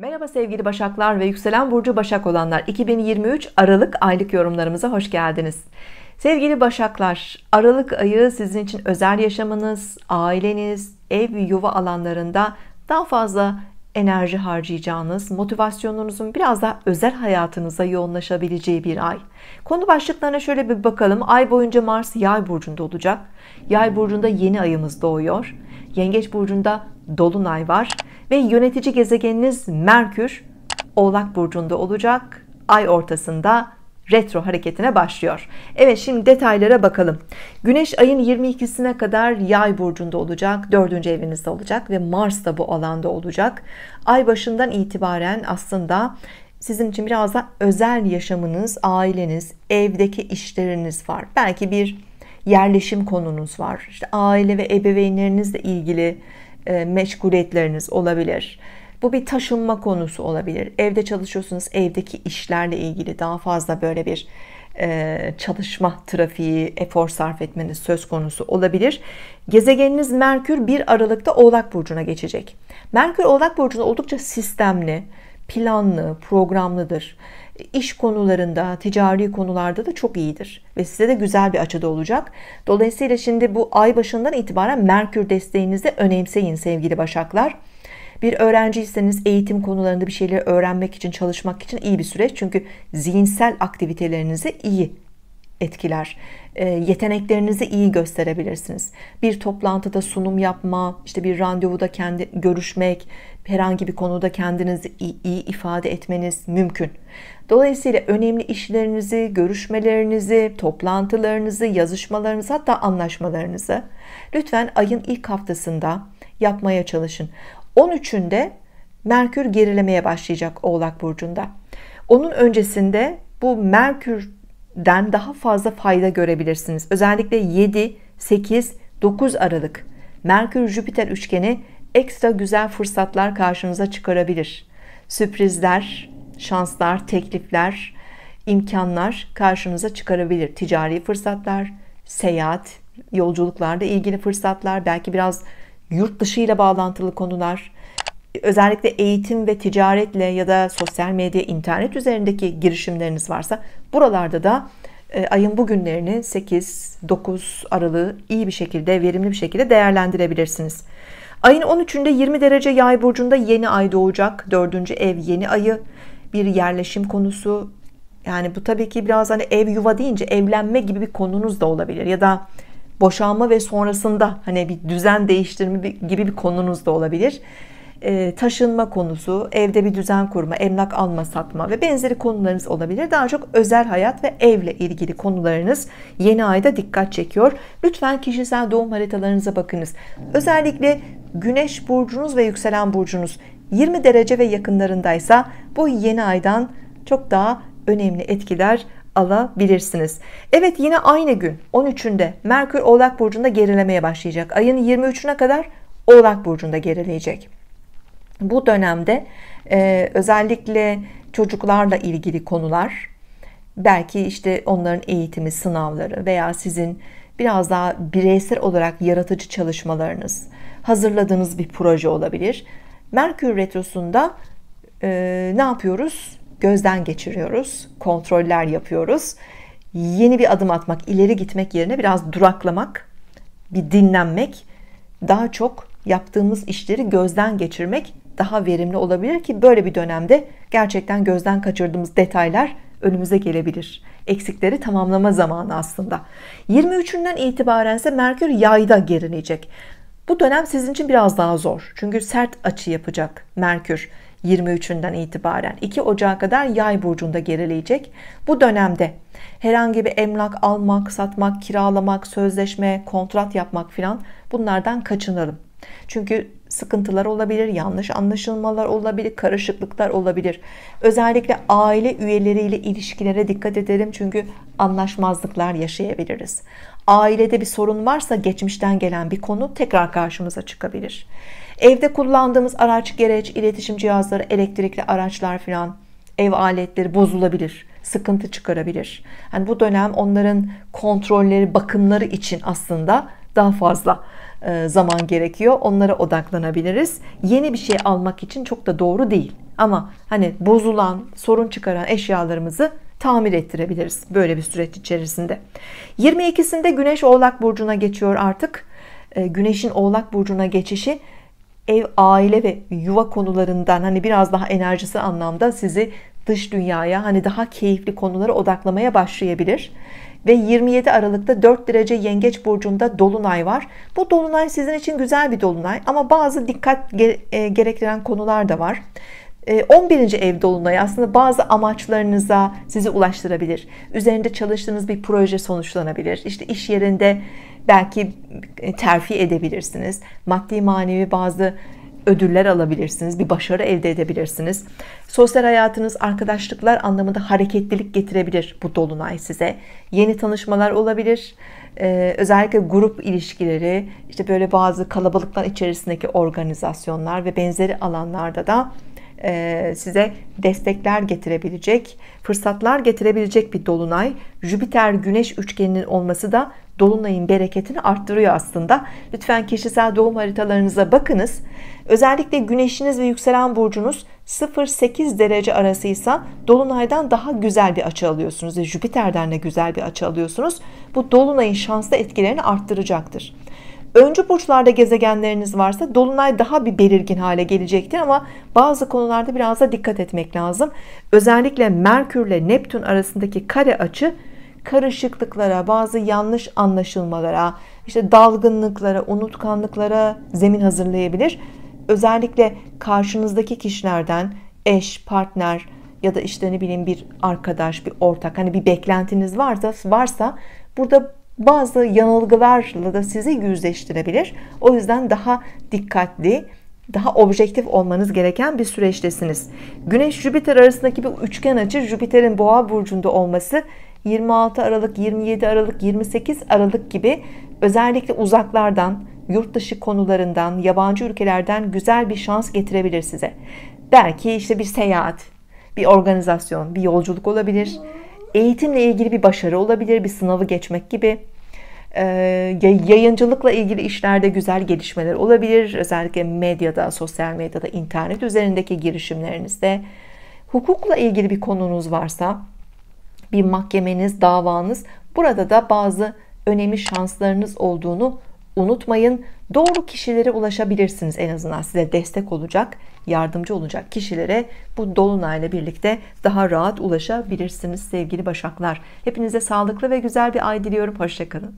Merhaba sevgili Başaklar ve yükselen burcu Başak olanlar. 2023 Aralık aylık yorumlarımıza hoş geldiniz. Sevgili Başaklar, Aralık ayı sizin için özel yaşamınız, aileniz, ev yuva alanlarında daha fazla enerji harcayacağınız, motivasyonunuzun biraz daha özel hayatınıza yoğunlaşabileceği bir ay. Konu başlıklarına şöyle bir bakalım. Ay boyunca Mars Yay burcunda olacak. Yay burcunda yeni ayımız doğuyor. Yengeç burcunda dolunay var ve yönetici gezegeniniz Merkür Oğlak burcunda olacak. Ay ortasında retro hareketine başlıyor. Evet şimdi detaylara bakalım. Güneş ayın 22'sine kadar yay burcunda olacak. dördüncü evinizde olacak ve Mars da bu alanda olacak. Ay başından itibaren aslında sizin için biraz da özel yaşamınız, aileniz, evdeki işleriniz var. Belki bir yerleşim konunuz var. İşte aile ve ebeveynlerinizle ilgili e, meşguliyetleriniz olabilir. Bu bir taşınma konusu olabilir. Evde çalışıyorsunuz, evdeki işlerle ilgili daha fazla böyle bir e, çalışma trafiği, efor sarf etmeniz söz konusu olabilir. Gezegeniniz Merkür 1 Aralık'ta Oğlak Burcu'na geçecek. Merkür Oğlak Burcu'nda oldukça sistemli, planlı, programlıdır iş konularında, ticari konularda da çok iyidir ve size de güzel bir açıda olacak. Dolayısıyla şimdi bu ay başından itibaren Merkür desteğinizi önemseyin sevgili Başaklar. Bir öğrenciyseniz eğitim konularında bir şeyleri öğrenmek için, çalışmak için iyi bir süreç. Çünkü zihinsel aktivitelerinizi iyi etkiler. Ee, yeteneklerinizi iyi gösterebilirsiniz. Bir toplantıda sunum yapma, işte bir randevuda kendi görüşmek, herhangi bir konuda kendinizi iyi, iyi ifade etmeniz mümkün. Dolayısıyla önemli işlerinizi, görüşmelerinizi, toplantılarınızı, yazışmalarınızı hatta anlaşmalarınızı lütfen ayın ilk haftasında yapmaya çalışın. 13'ünde Merkür gerilemeye başlayacak Oğlak burcunda. Onun öncesinde bu Merkür den daha fazla fayda görebilirsiniz. Özellikle 7, 8, 9 Aralık Merkür Jüpiter üçgeni ekstra güzel fırsatlar karşınıza çıkarabilir. Sürprizler, şanslar, teklifler, imkanlar karşınıza çıkarabilir. Ticari fırsatlar, seyahat, yolculuklarda ilgili fırsatlar, belki biraz yurt dışı ile bağlantılı konular, özellikle eğitim ve ticaretle ya da sosyal medya, internet üzerindeki girişimleriniz varsa buralarda da e, ayın bugünlerini 8-9 aralığı iyi bir şekilde, verimli bir şekilde değerlendirebilirsiniz. Ayın 13'ünde 20 derece yay burcunda yeni ay doğacak. 4. ev yeni ayı bir yerleşim konusu. Yani bu tabii ki biraz hani ev yuva deyince evlenme gibi bir konunuz da olabilir ya da boşanma ve sonrasında hani bir düzen değiştirme gibi bir konunuz da olabilir. E, taşınma konusu, evde bir düzen kurma, emlak alma satma ve benzeri konularınız olabilir. Daha çok özel hayat ve evle ilgili konularınız yeni ayda dikkat çekiyor. Lütfen kişisel doğum haritalarınıza bakınız. Özellikle güneş burcunuz ve yükselen burcunuz 20 derece ve yakınlarındaysa bu yeni aydan çok daha önemli etkiler alabilirsiniz. Evet yine aynı gün 13'ünde Merkür Oğlak Burcu'nda gerilemeye başlayacak. Ayın 23'üne kadar Oğlak Burcu'nda gerileyecek. Bu dönemde e, özellikle çocuklarla ilgili konular, belki işte onların eğitimi, sınavları veya sizin biraz daha bireysel olarak yaratıcı çalışmalarınız, hazırladığınız bir proje olabilir. Merkür Retrosu'nda e, ne yapıyoruz? Gözden geçiriyoruz, kontroller yapıyoruz. Yeni bir adım atmak, ileri gitmek yerine biraz duraklamak, bir dinlenmek, daha çok yaptığımız işleri gözden geçirmek daha verimli olabilir ki böyle bir dönemde gerçekten gözden kaçırdığımız detaylar önümüze gelebilir. Eksikleri tamamlama zamanı aslında. 23'ünden itibaren ise Merkür yayda gerinecek Bu dönem sizin için biraz daha zor. Çünkü sert açı yapacak Merkür 23'ünden itibaren 2 Ocağı kadar Yay burcunda gerileyecek. Bu dönemde herhangi bir emlak almak, satmak, kiralamak, sözleşme, kontrat yapmak filan bunlardan kaçınalım. Çünkü sıkıntılar olabilir, yanlış anlaşılmalar olabilir, karışıklıklar olabilir. Özellikle aile üyeleriyle ilişkilere dikkat edelim çünkü anlaşmazlıklar yaşayabiliriz. Ailede bir sorun varsa geçmişten gelen bir konu tekrar karşımıza çıkabilir. Evde kullandığımız araç, gereç, iletişim cihazları, elektrikli araçlar filan ev aletleri bozulabilir, sıkıntı çıkarabilir. Yani bu dönem onların kontrolleri, bakımları için aslında daha fazla e, zaman gerekiyor. Onlara odaklanabiliriz. Yeni bir şey almak için çok da doğru değil. Ama hani bozulan, sorun çıkaran eşyalarımızı tamir ettirebiliriz böyle bir süreç içerisinde. 22'sinde Güneş Oğlak burcuna geçiyor artık. E, Güneşin Oğlak burcuna geçişi ev, aile ve yuva konularından hani biraz daha enerjisi anlamda sizi dış dünyaya hani daha keyifli konulara odaklamaya başlayabilir. Ve 27 Aralık'ta 4 derece Yengeç burcunda dolunay var. Bu dolunay sizin için güzel bir dolunay ama bazı dikkat e, gerektiren konular da var. 11. Ee, ev dolunay aslında bazı amaçlarınıza sizi ulaştırabilir. Üzerinde çalıştığınız bir proje sonuçlanabilir. İşte iş yerinde belki e, terfi edebilirsiniz. Maddi manevi bazı ödüller alabilirsiniz. Bir başarı elde edebilirsiniz. Sosyal hayatınız arkadaşlıklar anlamında hareketlilik getirebilir bu dolunay size. Yeni tanışmalar olabilir. Ee, özellikle grup ilişkileri, işte böyle bazı kalabalıklar içerisindeki organizasyonlar ve benzeri alanlarda da e, size destekler getirebilecek, fırsatlar getirebilecek bir dolunay. Jüpiter Güneş üçgeninin olması da dolunayın bereketini arttırıyor aslında. Lütfen kişisel doğum haritalarınıza bakınız. Özellikle güneşiniz ve yükselen burcunuz 0-8 derece arasıysa dolunaydan daha güzel bir açı alıyorsunuz ve Jüpiter'den de güzel bir açı alıyorsunuz. Bu dolunayın şanslı etkilerini arttıracaktır. Öncü burçlarda gezegenleriniz varsa dolunay daha bir belirgin hale gelecektir ama bazı konularda biraz da dikkat etmek lazım. Özellikle Merkür ile Neptün arasındaki kare açı karışıklıklara, bazı yanlış anlaşılmalara, işte dalgınlıklara, unutkanlıklara zemin hazırlayabilir. Özellikle karşınızdaki kişilerden eş, partner ya da işte ne bileyim bir arkadaş, bir ortak hani bir beklentiniz varsa varsa burada bazı yanılgılarla da sizi yüzleştirebilir. O yüzden daha dikkatli, daha objektif olmanız gereken bir süreçtesiniz. Güneş Jüpiter arasındaki bir üçgen açı Jüpiter'in boğa burcunda olması 26 Aralık, 27 Aralık, 28 Aralık gibi özellikle uzaklardan, yurt dışı konularından, yabancı ülkelerden güzel bir şans getirebilir size. Belki işte bir seyahat, bir organizasyon, bir yolculuk olabilir eğitimle ilgili bir başarı olabilir, bir sınavı geçmek gibi. Ee, yayıncılıkla ilgili işlerde güzel gelişmeler olabilir. Özellikle medyada, sosyal medyada, internet üzerindeki girişimlerinizde. Hukukla ilgili bir konunuz varsa, bir mahkemeniz, davanız, burada da bazı önemli şanslarınız olduğunu unutmayın. Doğru kişilere ulaşabilirsiniz en azından size destek olacak, yardımcı olacak kişilere bu dolunayla birlikte daha rahat ulaşabilirsiniz sevgili Başaklar. Hepinize sağlıklı ve güzel bir ay diliyorum. Hoşçakalın.